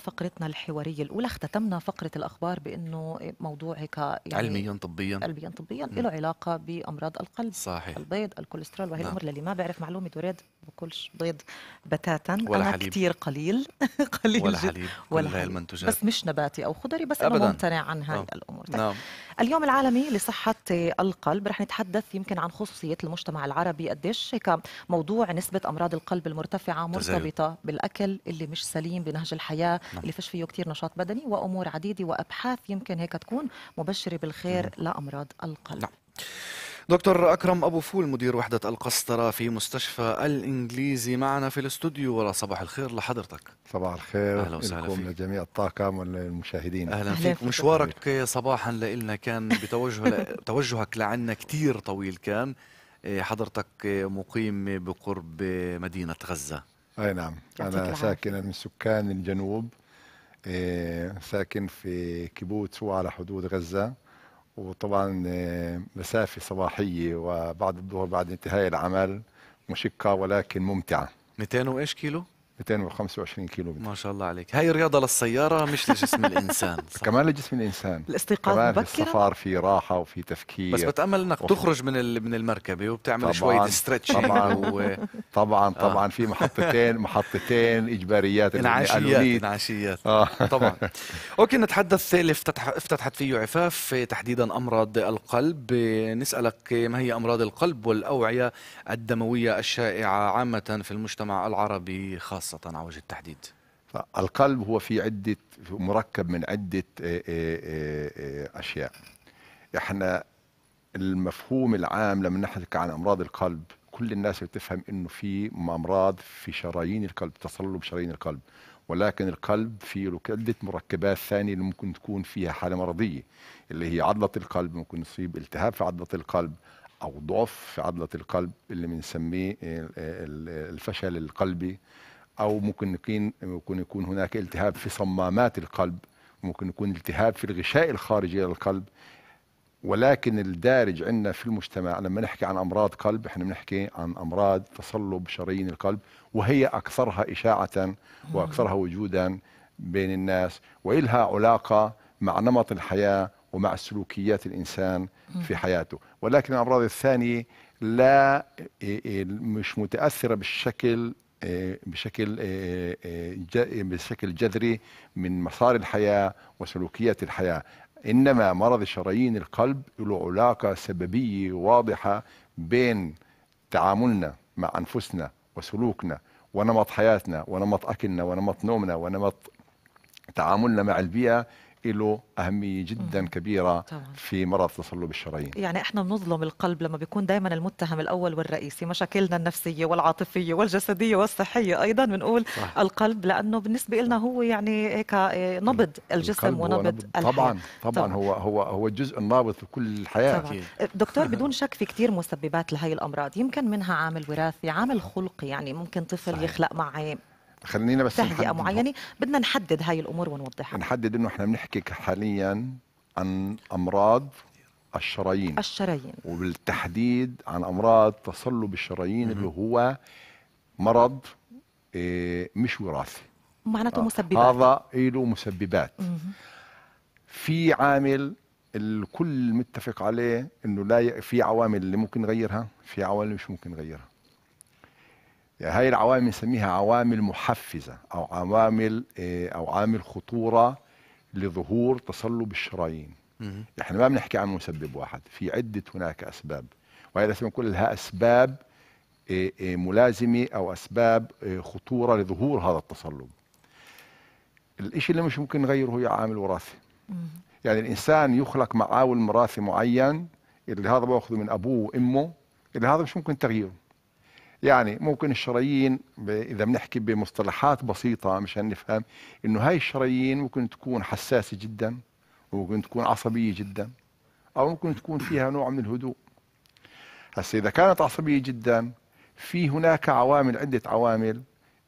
فقرتنا الحواريه الاولى اختتمنا فقره الاخبار بانه موضوع هيك يعني علميا طبيا علميا طبيا له علاقه بامراض القلب صحيح البيض الكوليسترول وهي نعم. الامور اللي ما بعرف معلومه دريد بكلش بيض بتاتا ولا انا كثير قليل قليل ولا حليب ولا حليب. بس مش نباتي او خضري بس أبداً. انا ممتنع عن هاي نعم. الامور طيب. نعم. اليوم العالمي لصحة القلب رح نتحدث يمكن عن خصوصية المجتمع العربي قديش هيك موضوع نسبة أمراض القلب المرتفعة مرتبطة بالأكل اللي مش سليم بنهج الحياة نعم. اللي فش فيه كتير نشاط بدني وأمور عديدة وأبحاث يمكن هيك تكون مبشرة بالخير نعم. لأمراض القلب نعم. دكتور أكرم أبو فول مدير وحدة القسطرة في مستشفى الإنجليزي معنا في الاستوديو ولا صباح الخير لحضرتك صباح الخير أهلا وسهلا فيك لجميع الطاقم والمشاهدين أهلا, أهلا فيك مشوارك صباحا لإلنا كان بتوجه ل... توجهك لعنا كتير طويل كان إيه، حضرتك مقيم بقرب مدينة غزة أي نعم أنا ساكن من سكان الجنوب إيه، ساكن في كيبوتس وعلى حدود غزة وطبعا آه، مسافة صباحية وبعد الظهر بعد انتهاء العمل مشقة ولكن ممتعة 200 وايش كيلو؟ 225 كيلو متر. ما شاء الله عليك هاي رياضه للسياره مش لجسم الانسان صح؟ كمان لجسم الانسان الاستيقاظ كمان السفر في راحه وفي تفكير بس بتامل انك تخرج من من المركبه وبتعمل طبعاً شويه ستريتش طبعا و... طبعا آه. طبعا آه. في محطتين محطتين اجباريات انعاشيات انعاشيات آه. طبعا اوكي نتحدث اللي افتتح... افتتحت فيه عفاف تحديدا امراض القلب نسالك ما هي امراض القلب والاوعيه الدمويه الشائعه عامه في المجتمع العربي خاصه خاصة على وجه التحديد القلب هو في عدة مركب من عدة آه، آه، آه، أشياء احنا المفهوم العام لما نحكي عن أمراض القلب كل الناس بتفهم انه في امراض في شرايين القلب تصلب شرايين القلب ولكن القلب فيه عده مركبات ثانيه اللي ممكن تكون فيها حاله مرضيه اللي هي عضله القلب ممكن يصيب التهاب في عضله القلب او ضعف في عضله القلب اللي بنسميه الفشل القلبي او ممكن يكون ممكن يكون هناك التهاب في صمامات القلب ممكن يكون التهاب في الغشاء الخارجي للقلب ولكن الدارج عندنا في المجتمع لما نحكي عن امراض قلب احنا بنحكي عن امراض تصلب شرايين القلب وهي اكثرها اشاعه واكثرها وجودا بين الناس والها علاقه مع نمط الحياه ومع سلوكيات الانسان في حياته ولكن الامراض الثانيه لا إيه، إيه، مش متاثره بالشكل بشكل آه، آه، آه، بشكل جذري من مسار الحياه وسلوكيات الحياه انما مرض شرايين القلب له علاقه سببيه واضحه بين تعاملنا مع انفسنا وسلوكنا ونمط حياتنا ونمط اكلنا ونمط نومنا ونمط تعاملنا مع البيئه له أهمية جدا كبيرة طبعا. في مرض تصلب الشرايين يعني إحنا بنظلم القلب لما بيكون دائما المتهم الأول والرئيسي مشاكلنا النفسية والعاطفية والجسدية والصحية أيضا بنقول صح. القلب لأنه بالنسبة لنا هو يعني هيك آه، نبض الجسم ونبض الحياة طبعا طبعا, هو هو هو الجزء النابض في كل الحياة طبعا. أه، دكتور بدون شك في كثير مسببات لهي الأمراض يمكن منها عامل وراثي عامل خلقي يعني ممكن طفل صحيح. يخلق مع خلينا بس تهدئه معينه بدنا نحدد هاي الامور ونوضحها نحدد انه احنا بنحكي حاليا عن امراض الشرايين الشرايين وبالتحديد عن امراض تصلب الشرايين اللي هو مرض إيه مش وراثي معناته آه. مسببات هذا له مسببات في عامل الكل متفق عليه انه لا ي... في عوامل اللي ممكن نغيرها في عوامل مش ممكن نغيرها يعني هاي العوامل نسميها عوامل محفزة أو عوامل آه، أو عامل خطورة لظهور تصلب الشرايين احنا ما بنحكي عن مسبب واحد في عدة هناك أسباب وهي الأسباب كلها أسباب آه، آه، ملازمة أو أسباب خطورة لظهور هذا التصلب الإشي اللي مش ممكن نغيره هو عامل وراثي يعني الإنسان يخلق مع عامل وراثي معين اللي هذا بأخذه من أبوه وأمه اللي هذا مش ممكن تغييره يعني ممكن الشرايين اذا بنحكي بمصطلحات بسيطه مشان نفهم انه هاي الشرايين ممكن تكون حساسه جدا وممكن تكون عصبيه جدا او ممكن تكون فيها نوع من الهدوء هسه اذا كانت عصبيه جدا في هناك عوامل عده عوامل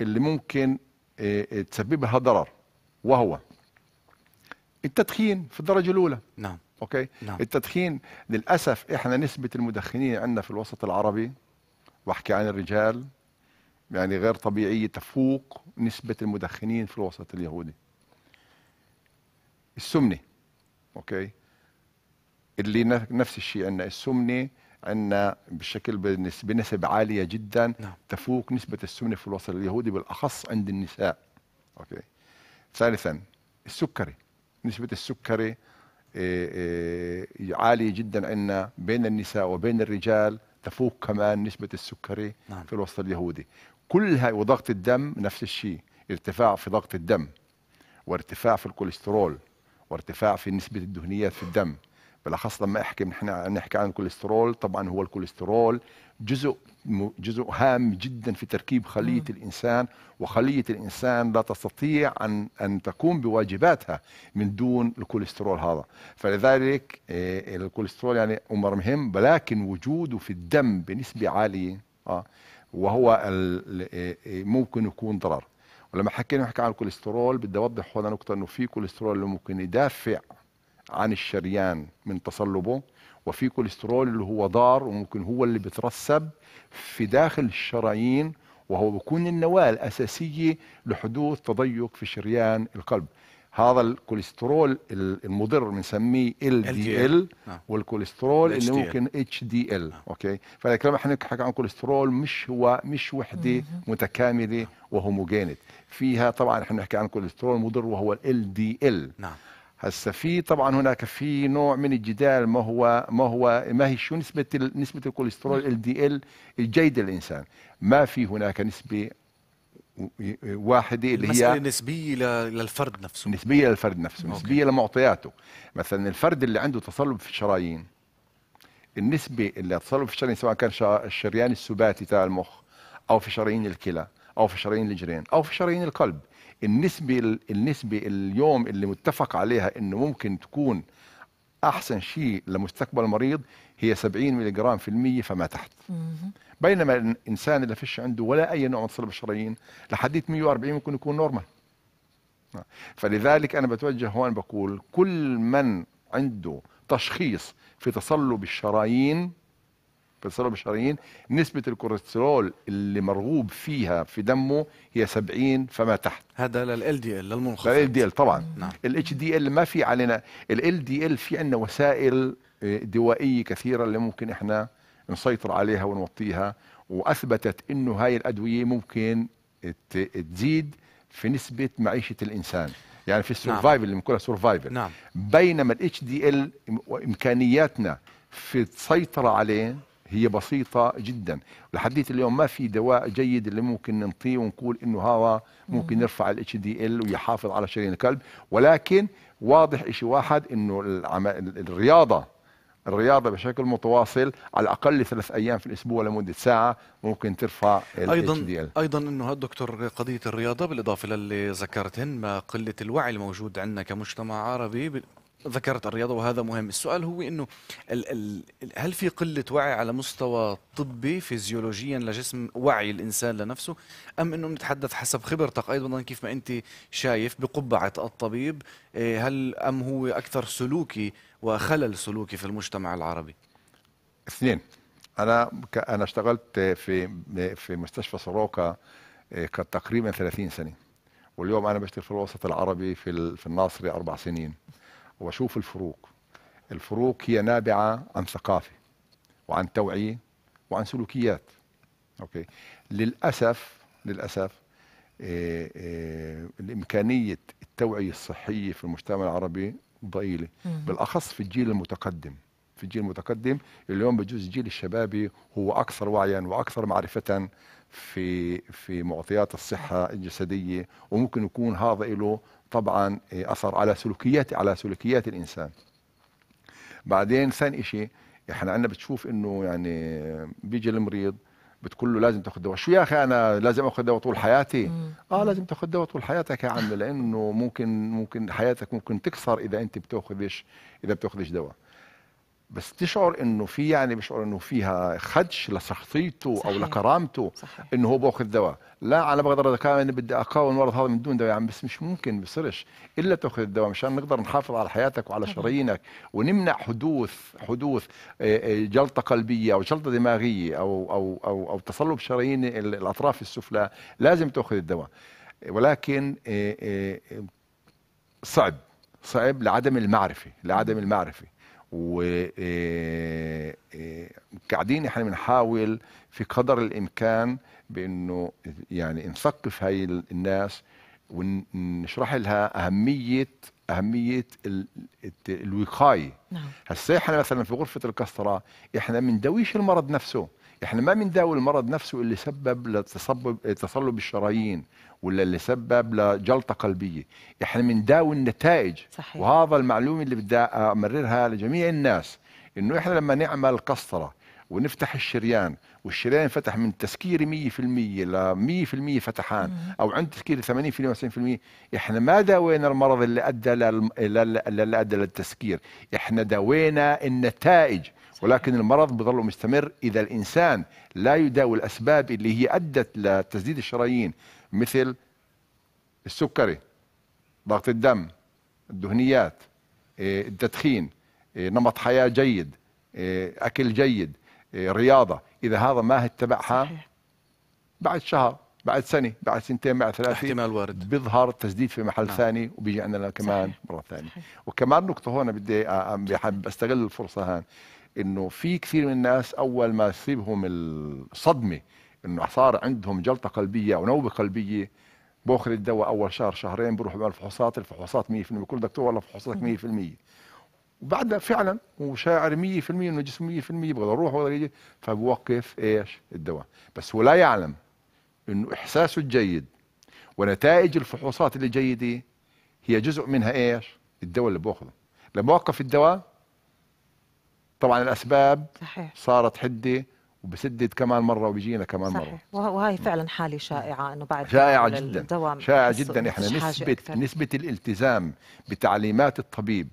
اللي ممكن آه، آه، تسببها ضرر وهو التدخين في الدرجه الاولى نعم اوكي نعم. التدخين للاسف احنا نسبه المدخنين عندنا في الوسط العربي واحكي عن الرجال يعني غير طبيعية تفوق نسبة المدخنين في الوسط اليهودي السمنة أوكي اللي نفس الشيء عندنا السمنة عندنا بشكل بنسب عالية جدا نعم. تفوق نسبة السمنة في الوسط اليهودي بالأخص عند النساء أوكي ثالثا السكري نسبة السكري آه، آه، عالية جدا عندنا بين النساء وبين الرجال تفوق كمان نسبه السكري نعم. في الوسط اليهودي كلها وضغط الدم نفس الشيء ارتفاع في ضغط الدم وارتفاع في الكوليسترول وارتفاع في نسبه الدهنيات في الدم بالاخص لما احكي نحن نحكي عن الكوليسترول طبعا هو الكوليسترول جزء جزء هام جدا في تركيب خليه مم. الانسان وخليه الانسان لا تستطيع ان ان تقوم بواجباتها من دون الكوليسترول هذا فلذلك آه، الكوليسترول يعني امر مهم ولكن وجوده في الدم بنسبه عاليه اه وهو آه، آه، ممكن يكون ضرر ولما حكينا نحكي عن الكوليسترول بدي اوضح هنا نقطه انه في كوليسترول اللي ممكن يدافع عن الشريان من تصلبه وفي كوليسترول اللي هو ضار وممكن هو اللي بترسب في داخل الشرايين وهو بيكون النواه الاساسيه لحدوث تضيق في شريان القلب هذا الكوليسترول المضر بنسميه ال دي ال نعم. والكوليسترول اللي ممكن اتش دي ال نعم. اوكي فالكلام احنا نحكي عن كوليسترول مش هو مش وحده متكامله وهوموجينت فيها طبعا احنا نحكي عن كوليسترول مضر وهو ال دي ال نعم هسه في طبعا هناك في نوع من الجدال ما هو ما هو ما هي شو نسبه نسبه الكوليسترول ال دي ال الجيده للانسان ما في هناك نسبه واحده اللي هي نسبيه للفرد نفسه نسبيه للفرد نفسه أوكي. نسبيه لمعطياته مثلا الفرد اللي عنده تصلب في الشرايين النسبه اللي تصلب في الشرايين سواء كان الشريان السباتي تاع المخ او في شرايين الكلى او في شرايين الجرين او في شرايين القلب النسبه النسبه اليوم اللي متفق عليها انه ممكن تكون احسن شيء لمستقبل المريض هي 70 ملغ في المية فما تحت بينما الانسان اللي فيش عنده ولا اي نوع من صلب الشرايين لحديت 140 ممكن يكون نورمال فلذلك انا بتوجه هون بقول كل من عنده تشخيص في تصلب الشرايين بالسبب الشرايين نسبة الكوليسترول اللي مرغوب فيها في دمه هي 70 فما تحت هذا لل دي ال للمنخفض لل دي ال طبعا نعم الاتش دي ال ما في علينا ال دي ال في عندنا وسائل آه، دوائية كثيرة اللي ممكن احنا نسيطر عليها ونوطيها واثبتت انه هاي الادوية ممكن تزيد في نسبة معيشة الانسان يعني في السرفايفل نعم. اللي بنقولها سرفايفل نعم بينما الاتش دي ال امكانياتنا في السيطرة عليه هي بسيطة جدا لحديث اليوم ما في دواء جيد اللي ممكن نعطيه ونقول انه هذا ممكن يرفع الاتش دي ال ويحافظ على شرايين القلب ولكن واضح شيء واحد انه الرياضة الرياضة بشكل متواصل على الأقل ثلاث أيام في الأسبوع لمدة ساعة ممكن ترفع ال أيضا HDL. أيضا أنه دكتور قضية الرياضة بالإضافة للي ذكرتهن ما قلة الوعي الموجود عندنا كمجتمع عربي ذكرت الرياضه وهذا مهم السؤال هو انه ال ال هل في قله وعي على مستوى طبي فيزيولوجيا لجسم وعي الانسان لنفسه ام انه بنتحدث حسب خبرتك ايضا كيف ما انت شايف بقبعه الطبيب إيه، هل ام هو اكثر سلوكي وخلل سلوكي في المجتمع العربي اثنين انا انا اشتغلت في في مستشفى سروكا إيه، تقريبا 30 سنه واليوم انا بشتغل في الوسط العربي في في الناصري اربع سنين واشوف الفروق الفروق هي نابعه عن ثقافه وعن توعيه وعن سلوكيات اوكي للاسف للاسف إيه إيه الامكانيه التوعيه الصحيه في المجتمع العربي ضئيله بالاخص في الجيل المتقدم في الجيل المتقدم اليوم بجوز الجيل الشبابي هو اكثر وعيا واكثر معرفه في في معطيات الصحه الجسديه وممكن يكون هذا له طبعا إيه، اثر على سلوكيات على سلوكيات الانسان بعدين ثاني شيء احنا عندنا بتشوف انه يعني بيجي المريض بتقول له لازم تاخذ دواء شو يا اخي انا لازم اخذ دواء طول حياتي مم. اه لازم تاخذ دواء طول حياتك يا عم لانه ممكن ممكن حياتك ممكن تكسر اذا انت بتاخذش اذا بتاخذش دواء بس تشعر انه في يعني بشعر انه فيها خدش لشخصيته صحيح. او لكرامته صحيح. انه هو باخذ دواء لا انا بقدر انا بدي اقاوم المرض هذا من دون دواء يعني بس مش ممكن بصيرش الا تاخذ الدواء مشان نقدر نحافظ على حياتك وعلى شرايينك ونمنع حدوث حدوث آه، آه، جلطه قلبيه او جلطه دماغيه او او او, أو تصلب شرايين الاطراف السفلى لازم تاخذ الدواء ولكن آه، صعب صعب لعدم المعرفه لعدم المعرفه وقاعدين احنا بنحاول في قدر الامكان بانه يعني نثقف هاي الناس ونشرح لها اهميه اهميه الوقايه نعم. هسه احنا مثلا في غرفه القسطره احنا بنداويش المرض نفسه احنا ما بنداوي المرض نفسه اللي سبب لتصلب تصلب الشرايين ولا اللي سبب لجلطه قلبيه احنا بنداوي النتائج صحيح. وهذا المعلومه اللي بدي امررها لجميع الناس انه احنا لما نعمل قسطره ونفتح الشريان والشريان فتح من تسكير 100% ل 100% فتحان او عند تسكير 80% 90% احنا ما داوينا المرض اللي ادى لل... اللي ادى للتسكير احنا داوينا النتائج ولكن المرض بظل مستمر إذا الإنسان لا يداوي الأسباب اللي هي أدت لتسديد الشرايين مثل السكري ضغط الدم الدهنيات إيه، التدخين إيه، نمط حياة جيد إيه، أكل جيد رياضة إذا هذا ما اتبعها بعد شهر بعد سنه بعد سنتين بعد ثلاثه احتمال وارد بيظهر تسديد في محل نعم. ثاني وبيجي عندنا كمان صحيح. مره ثانيه صحيح. وكمان نقطه هون بدي بحب استغل الفرصه هان انه في كثير من الناس اول ما تصيبهم الصدمه انه صار عندهم جلطه قلبيه او نوبه قلبيه باخذ الدواء اول شهر شهرين بروح بعمل فحوصات الفحوصات 100% بكل دكتور والله فحوصاتك 100% وبعدها فعلا وشاعر 100% انه جسمه 100% بقدر اروح ولا يجي فبوقف ايش الدواء بس هو لا يعلم انه احساسه الجيد ونتائج الفحوصات الجيده هي جزء منها ايش الدواء اللي باخذه لما وقف الدواء طبعا الاسباب صحيح. صارت حده وبسدد كمان مره وبيجينا كمان صحيح. مره وهي فعلا حاله شائعه انه بعد شائعه جدا شائعه جدا احنا نسبه نسبه الالتزام بتعليمات الطبيب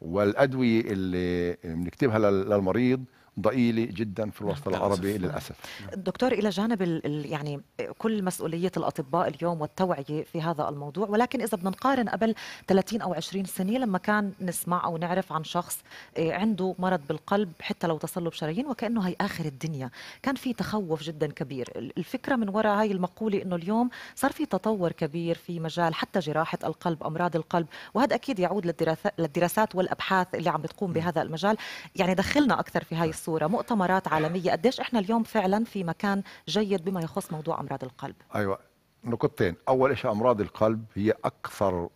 والادويه اللي بنكتبها للمريض ضئيله جدا في الوسط نعم، العربي نعم. للاسف دكتور الى جانب يعني كل مسؤوليه الاطباء اليوم والتوعيه في هذا الموضوع ولكن اذا بدنا نقارن قبل 30 او 20 سنه لما كان نسمع او نعرف عن شخص آه، عنده مرض بالقلب حتى لو تصلب شرايين وكانه هي اخر الدنيا كان في تخوف جدا كبير الفكره من وراء هاي المقوله انه اليوم صار في تطور كبير في مجال حتى جراحه القلب امراض القلب وهذا اكيد يعود للدراسات والابحاث اللي عم بتقوم نعم. بهذا المجال يعني دخلنا اكثر في هاي الصوره مؤتمرات عالميه قديش احنا اليوم فعلا في مكان جيد بما يخص موضوع امراض القلب ايوه نقطتين اول شيء امراض القلب هي اكثر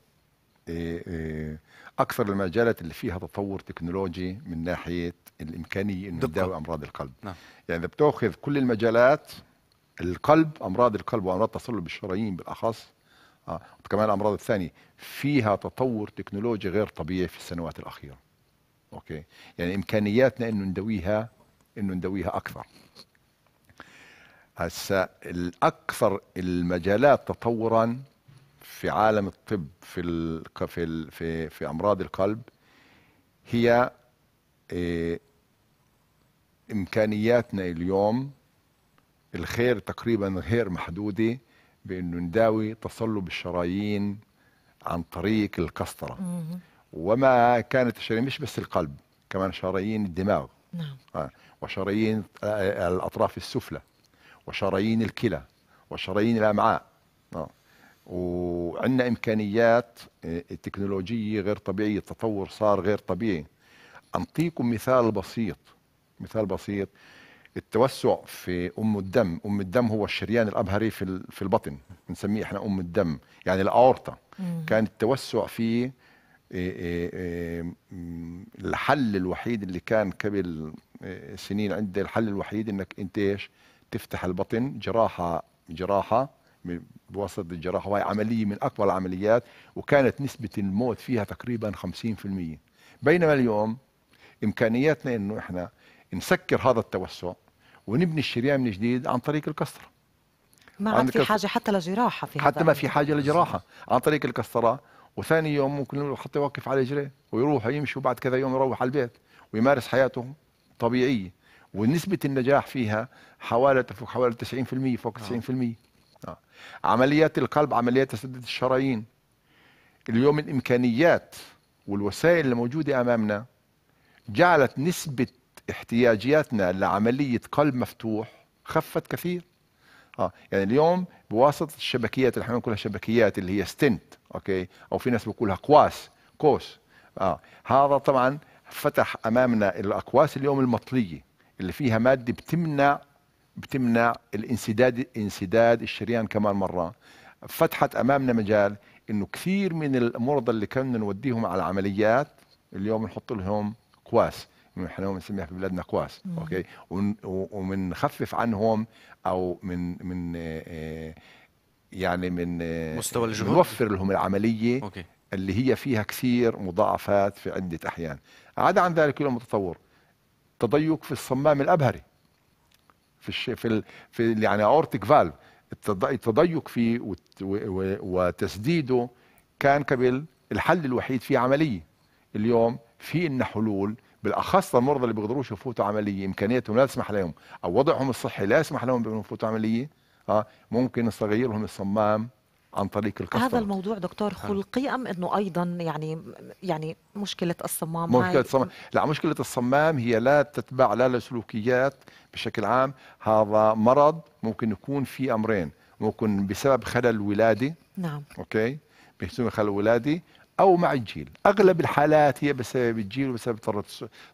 إيه، إيه، اكثر المجالات اللي فيها تطور تكنولوجي من ناحيه الامكانيه انه تداوي امراض القلب نعم. يعني اذا بتاخذ كل المجالات القلب امراض القلب وامراض تصلب الشرايين بالاخص آه. كمان الامراض الثانيه فيها تطور تكنولوجي غير طبيعي في السنوات الاخيره اوكي يعني امكانياتنا انه ندويها انه ندويها اكثر هسا الاكثر المجالات تطورا في عالم الطب في ال في ال في, في امراض القلب هي إيه امكانياتنا اليوم الخير تقريبا غير محدوده بانه نداوي تصلب الشرايين عن طريق القسطره وما كانت الشرايين مش بس القلب كمان شرايين الدماغ نعم آه. وشرايين آه، الأطراف السفلى وشرايين الكلى وشرايين الأمعاء آه. وعندنا إمكانيات آه، تكنولوجية غير طبيعية التطور صار غير طبيعي أنطيكم مثال بسيط مثال بسيط التوسع في ام الدم ام الدم هو الشريان الابهري في في البطن بنسميه احنا ام الدم يعني الاورطه كان التوسع فيه إيه، إيه، إيه، الحل الوحيد اللي كان قبل سنين عند الحل الوحيد انك انت ايش تفتح البطن جراحه جراحه بواسطه الجراحه وهي عمليه من اكبر العمليات وكانت نسبه الموت فيها تقريبا 50% بينما اليوم امكانياتنا انه احنا نسكر هذا التوسع ونبني الشريان من جديد عن طريق القسطره ما عاد في حاجه حتى لجراحه في حتى ما في حاجه لجراحه عن طريق القسطره وثاني يوم ممكن حتى يوقف على رجليه ويروح ويمشي وبعد كذا يوم يروح على البيت ويمارس حياته طبيعيه ونسبه النجاح فيها حوالي تفوق حوالي 90% فوق 90% آه. آه. عمليات القلب عمليات تسدد الشرايين اليوم الامكانيات والوسائل الموجوده امامنا جعلت نسبه احتياجياتنا لعمليه قلب مفتوح خفت كثير اه يعني اليوم بواسطه الشبكيات اللي احنا بنقولها شبكيات اللي هي ستنت اوكي او في ناس بيقولها قواس قوس اه هذا طبعا فتح امامنا الاقواس اليوم المطليه اللي فيها ماده بتمنع بتمنع الانسداد انسداد الشريان كمان مره فتحت امامنا مجال انه كثير من المرضى اللي كنا نوديهم على العمليات اليوم نحط لهم قواس احنا بنسميها في بلادنا كواس مم. اوكي ومنخفف عنهم او من من آه، آه، يعني من آه، مستوى الجهد نوفر لهم العمليه أوكي. اللي هي فيها كثير مضاعفات في عده احيان عدا عن ذلك كله متطور تضيق في الصمام الابهري في الش... في, ال... في يعني اورتيك فالف التضيق فيه وت... و... وتسديده كان قبل الحل الوحيد في عمليه اليوم في إن حلول بالاخص المرضى اللي بيقدروش يفوتوا عمليه امكانياتهم لا تسمح لهم او وضعهم الصحي لا يسمح لهم بانهم يفوتوا عمليه اه ممكن نستغير لهم الصمام عن طريق الكسر هذا الموضوع دكتور نعم. خلقي ام انه ايضا يعني يعني مشكله الصمام مشكله الصمام لا مشكله الصمام هي لا تتبع لا لسلوكيات بشكل عام هذا مرض ممكن يكون في امرين ممكن بسبب خلل ولادي نعم اوكي بسبب خلل ولادي أو مع الجيل أغلب الحالات هي بسبب الجيل وبسبب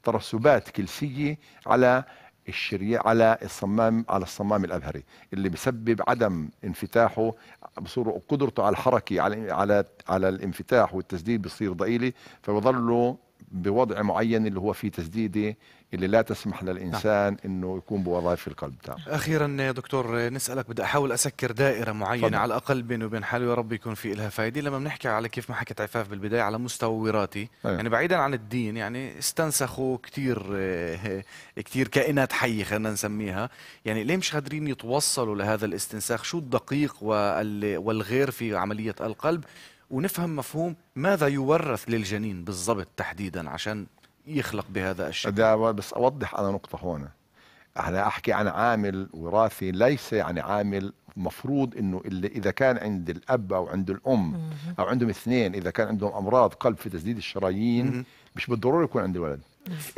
ترسبات كلسية على الشريان على الصمام على الصمام الأبهري اللي بسبب عدم انفتاحه بصير قدرته على الحركة على على على الانفتاح والتسديد بصير ضئيلة فبضله بوضع معين اللي هو فيه تسديده اللي لا تسمح للانسان نعم. انه يكون بوظائف القلب تاعه اخيرا دكتور نسالك بدي احاول اسكر دائره معينه فضل. على الاقل بيني وبين حالي ورب رب يكون في لها فائده لما بنحكي على كيف ما حكت عفاف بالبدايه على مستوى وراثي أيه. يعني بعيدا عن الدين يعني استنسخوا كثير آه، كثير كائنات حيه خلينا نسميها يعني ليه مش قادرين يتوصلوا لهذا الاستنساخ شو الدقيق والغير في عمليه القلب ونفهم مفهوم ماذا يورث للجنين بالضبط تحديدا عشان يخلق بهذا الشكل ده بس اوضح انا نقطه هون انا احكي عن عامل وراثي ليس يعني عامل مفروض انه اللي اذا كان عند الاب او عند الام او عندهم اثنين اذا كان عندهم امراض قلب في تسديد الشرايين مش بالضروره يكون عند الولد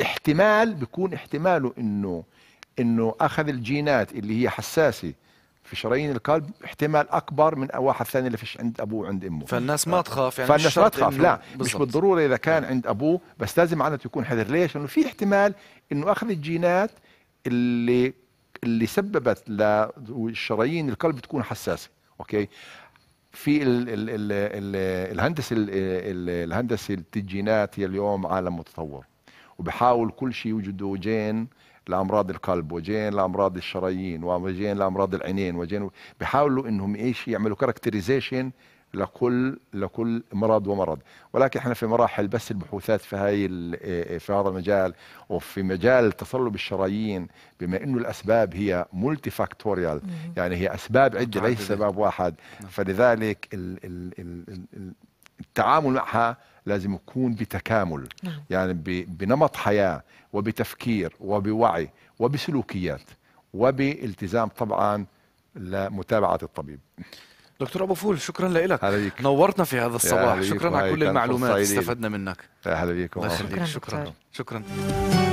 احتمال بيكون احتماله انه انه اخذ الجينات اللي هي حساسه في شرايين القلب احتمال اكبر من واحد ثاني اللي فيش عند ابوه وعند امه فالناس ما تخاف يعني فالناس ما تخاف لا بالزبط. مش بالضروره اذا كان نعم. عند ابوه بس لازم عنده يكون حذر ليش لانه في احتمال انه اخذ الجينات اللي اللي سببت للشرايين القلب تكون حساسه اوكي في الـ الـ الـ الـ الهندسه الهندسه الجينات هي اليوم عالم متطور وبحاول كل شيء يوجدوا جين لامراض القلب وجين لامراض الشرايين وجين لامراض العينين وجين بحاولوا انهم ايش يعملوا كاركتريزيشن لكل لكل مرض ومرض ولكن احنا في مراحل بس البحوثات في هاي إيه، في هذا المجال وفي مجال تصلب الشرايين بما انه الاسباب هي مولتي فاكتوريال يعني هي اسباب عده ليس سبب واحد نعم. فلذلك ال ال ال ال التعامل معها لازم يكون بتكامل نعم. يعني بنمط حياة وبتفكير وبوعي وبسلوكيات وبالتزام طبعا لمتابعة الطبيب دكتور ابو فول شكرا لك هلبيك. نورتنا في هذا الصباح شكرا على كل المعلومات استفدنا منك اهلا بكم شكرا شكرا, شكرا.